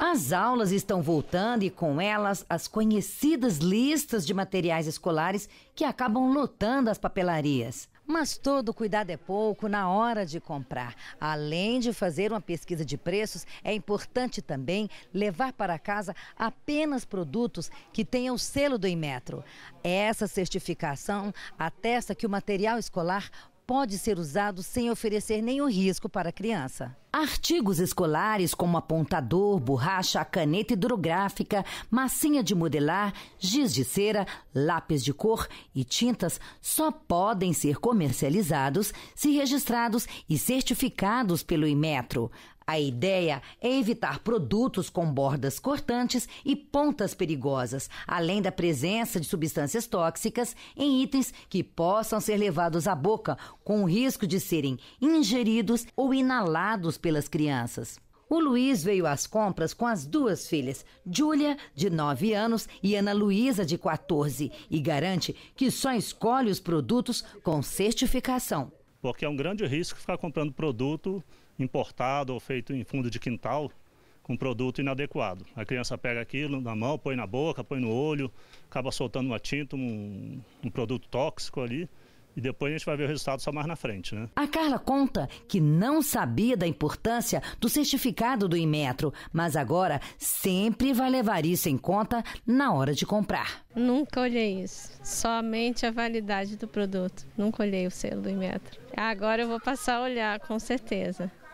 As aulas estão voltando e com elas as conhecidas listas de materiais escolares que acabam lotando as papelarias. Mas todo cuidado é pouco na hora de comprar. Além de fazer uma pesquisa de preços, é importante também levar para casa apenas produtos que tenham o selo do Inmetro. Essa certificação atesta que o material escolar pode ser usado sem oferecer nenhum risco para a criança. Artigos escolares como apontador, borracha, caneta hidrográfica, massinha de modelar, giz de cera, lápis de cor e tintas só podem ser comercializados se registrados e certificados pelo Imetro. A ideia é evitar produtos com bordas cortantes e pontas perigosas, além da presença de substâncias tóxicas em itens que possam ser levados à boca, com o risco de serem ingeridos ou inalados pelas crianças. O Luiz veio às compras com as duas filhas, Júlia, de 9 anos, e Ana Luísa, de 14, e garante que só escolhe os produtos com certificação. Porque é um grande risco ficar comprando produto importado ou feito em fundo de quintal com produto inadequado. A criança pega aquilo na mão, põe na boca, põe no olho, acaba soltando uma tinta, um, um produto tóxico ali e depois a gente vai ver o resultado só mais na frente, né? A Carla conta que não sabia da importância do certificado do Inmetro, mas agora sempre vai levar isso em conta na hora de comprar. Nunca olhei isso, somente a validade do produto. Nunca olhei o selo do Inmetro. Agora eu vou passar a olhar, com certeza.